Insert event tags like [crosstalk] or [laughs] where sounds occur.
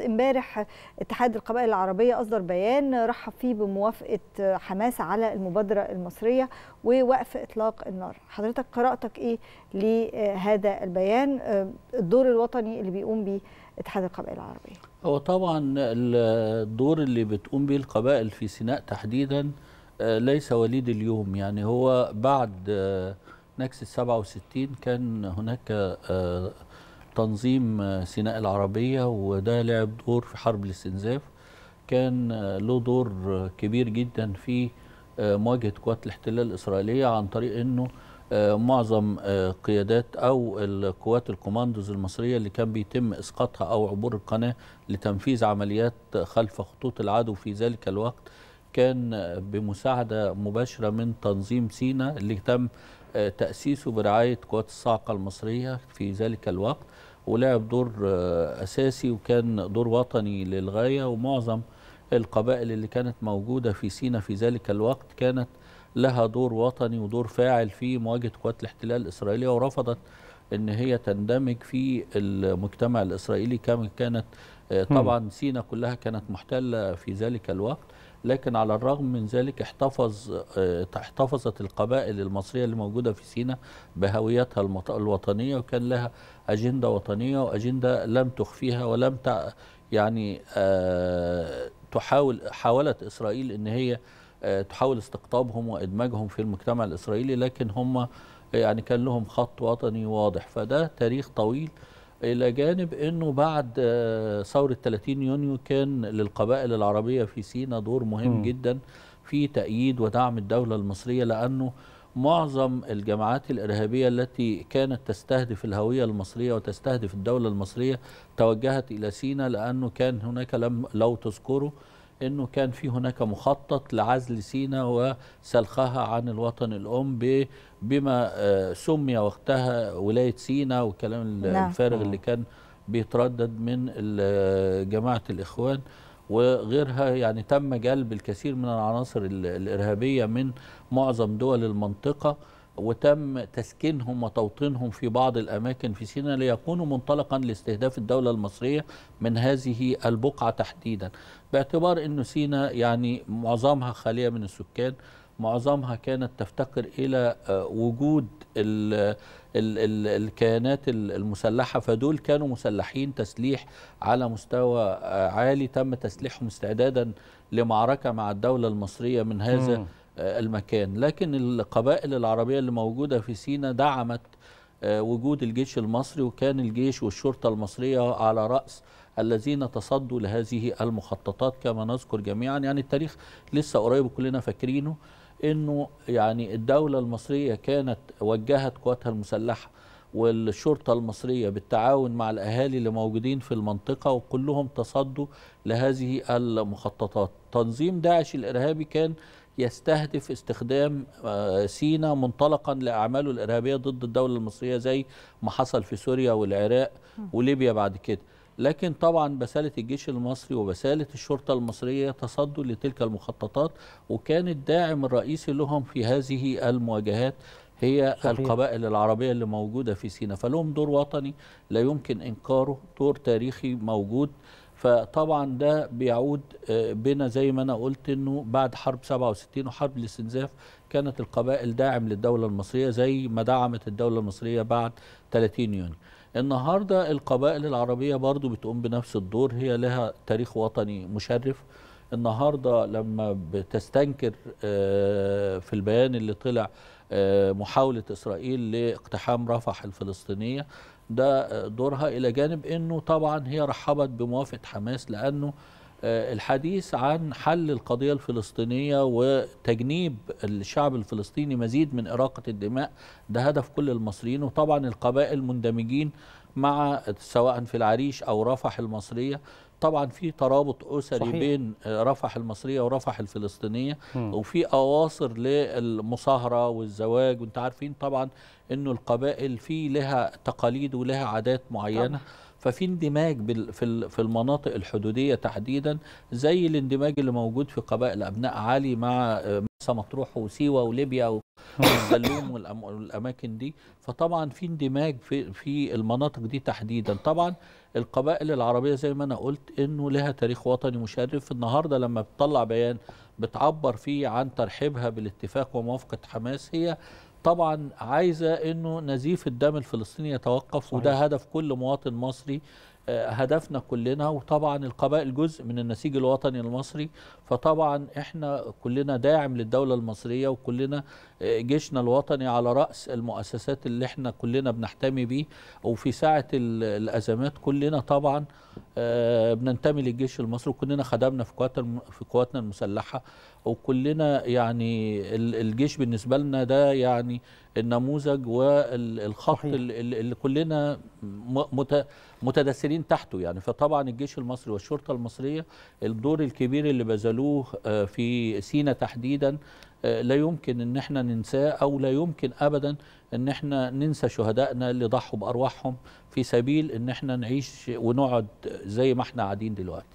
امبارح اتحاد القبائل العربية أصدر بيان رحب فيه بموافقة حماس على المبادرة المصرية ووقف إطلاق النار حضرتك قراءتك إيه لهذا البيان الدور الوطني اللي بيقوم به اتحاد القبائل العربية هو طبعا الدور اللي بتقوم به القبائل في سيناء تحديدا آه، ليس وليد اليوم يعني هو بعد آه، نكسة 67 كان هناك آه، تنظيم سيناء العربية وده لعب دور في حرب الاستنزاف كان له دور كبير جدا في مواجهة قوات الاحتلال الإسرائيلية عن طريق أنه معظم قيادات أو القوات الكوماندوز المصرية اللي كان بيتم إسقاطها أو عبور القناة لتنفيذ عمليات خلف خطوط العدو في ذلك الوقت كان بمساعدة مباشرة من تنظيم سينا اللي تم تأسيسه برعاية قوات الصاعقة المصرية في ذلك الوقت ولعب دور آه، أساسي وكان دور وطني للغاية ومعظم القبائل اللي كانت موجودة في سينا في ذلك الوقت كانت لها دور وطني ودور فاعل في مواجهة قوات الاحتلال الإسرائيلية ورفضت ان هي تندمج في المجتمع الاسرائيلي كما كانت آه، طبعا سينا كلها كانت محتله في ذلك الوقت لكن على الرغم من ذلك احتفظ آه، احتفظت القبائل المصريه اللي موجوده في سيناء بهويتها الوطنيه وكان لها اجنده وطنيه واجنده لم تخفيها ولم يعني آه، تحاول حاولت اسرائيل ان هي آه، تحاول استقطابهم وادماجهم في المجتمع الاسرائيلي لكن هم يعني كان لهم خط وطني واضح فده تاريخ طويل إلى جانب أنه بعد آه، ثورة 30 يونيو كان للقبائل العربية في سينا دور مهم م. جدا في تأييد ودعم الدولة المصرية لأنه معظم الجماعات الإرهابية التي كانت تستهدف الهوية المصرية وتستهدف الدولة المصرية توجهت إلى سينا لأنه كان هناك لم لو تذكروا انه كان في هناك مخطط لعزل سينا وسلخها عن الوطن الام بما آه، سمي وقتها ولايه سينا والكلام نعم. الفارغ اللي نعم. كان بيتردد من آه، جماعه الاخوان وغيرها يعني تم جلب الكثير من العناصر الارهابيه من معظم دول المنطقه وتم تسكينهم وتوطينهم في بعض الأماكن في سيناء ليكونوا منطلقا لاستهداف الدولة المصرية من هذه البقعة تحديدا باعتبار أن سيناء يعني معظمها خالية من السكان معظمها كانت تفتقر إلى آه، وجود ال ال ال الكيانات المسلحة فدول كانوا مسلحين تسليح على مستوى آه، عالي تم تسليحهم استعدادا لمعركة مع الدولة المصرية من هذا م. آه، المكان لكن القبائل العربية اللي موجودة في سينا دعمت آه، وجود الجيش المصري وكان الجيش والشرطة المصرية على رأس الذين تصدوا لهذه المخططات كما نذكر جميعا يعني التاريخ لسه قريب كلنا فاكرينه انه يعني الدولة المصرية كانت وجهت قواتها المسلحة والشرطة المصرية بالتعاون مع الأهالي اللي موجودين في المنطقة وكلهم تصدوا لهذه المخططات تنظيم داعش الإرهابي كان يستهدف استخدام آه، سينا منطلقا لاعماله الارهابيه ضد الدوله المصريه زي ما حصل في سوريا والعراق وليبيا بعد كده لكن طبعا بسالة الجيش المصري وبسالة الشرطة المصرية تصدوا لتلك المخططات وكان الداعم الرئيسي لهم في هذه المواجهات هي صحيح. القبائل العربية اللي موجودة في سيناء فلهم دور وطني لا يمكن إنكاره دور تاريخي موجود فطبعا ده بيعود آه، بنا زي ما انا قلت انه بعد حرب 67 وحرب الاستنزاف كانت القبائل داعم للدوله المصريه زي ما دعمت الدوله المصريه بعد 30 يونيو النهارده القبائل العربيه برضو بتقوم بنفس الدور هي لها تاريخ وطني مشرف النهارده لما بتستنكر آه، في البيان اللي طلع آه، محاوله اسرائيل لاقتحام رفح الفلسطينيه ده دورها الى جانب انه طبعا هي رحبت بموافقه حماس لانه آه، الحديث عن حل القضية الفلسطينية وتجنيب الشعب الفلسطيني مزيد من إراقة الدماء ده هدف كل المصريين وطبعا القبائل مندمجين مع سواء في العريش أو رفح المصرية طبعا في ترابط اسري صحيح. بين آه، رفح المصريه ورفح الفلسطينيه م. وفي اواصر للمصاهره والزواج وانت عارفين طبعا انه القبائل في لها تقاليد ولها عادات معينه طبعا. ففي اندماج في المناطق الحدوديه تحديدا زي الاندماج اللي موجود في قبائل ابناء علي مع آه، مطروح وسيوه وليبيا والسلوم [laughs] والاماكن دي فطبعا في اندماج في في المناطق دي تحديدا طبعا القبائل العربيه زي ما انا قلت انه لها تاريخ وطني مشرف النهارده لما بتطلع بيان بتعبر فيه عن ترحيبها بالاتفاق وموافقه حماس هي طبعا عايزه انه نزيف الدم الفلسطيني يتوقف صحيح. وده هدف كل مواطن مصري آه، هدفنا كلنا وطبعا القبائل جزء من النسيج الوطني المصري فطبعا احنا كلنا داعم للدولة المصرية وكلنا آه، جيشنا الوطني على رأس المؤسسات اللي احنا كلنا بنحتمي بيه وفي ساعة الأزمات كلنا طبعا آه، بننتمي للجيش المصري وكلنا خدمنا في قواتنا في قواتنا المسلحة وكلنا يعني الجيش بالنسبة لنا ده يعني النموذج والخط صحيح. اللي كلنا متدثرين تحته يعني فطبعا الجيش المصري والشرطه المصريه الدور الكبير اللي بذلوه آه، في سينا تحديدا آه، لا يمكن ان احنا ننساه او لا يمكن ابدا ان احنا ننسى شهدائنا اللي ضحوا بارواحهم في سبيل ان احنا نعيش ونقعد زي ما احنا قاعدين دلوقتي